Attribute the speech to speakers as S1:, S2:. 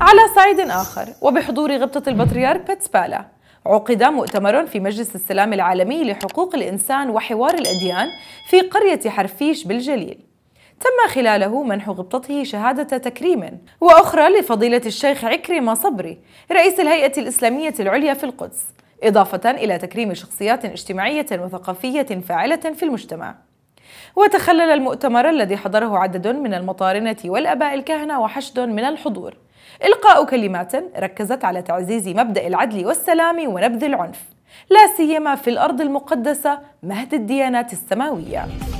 S1: على صعيد آخر وبحضور غبطة البطريرك بيتسبالا عقد مؤتمر في مجلس السلام العالمي لحقوق الإنسان وحوار الأديان في قرية حرفيش بالجليل تم خلاله منح غبطته شهادة تكريم وأخرى لفضيلة الشيخ عكرمة صبري رئيس الهيئة الإسلامية العليا في القدس إضافة إلى تكريم شخصيات اجتماعية وثقافية فاعلة في المجتمع وتخلل المؤتمر الذي حضره عدد من المطارنة والأباء الكهنة وحشد من الحضور إلقاء كلمات ركزت على تعزيز مبدأ العدل والسلام ونبذ العنف لا سيما في الأرض المقدسة مهد الديانات السماوية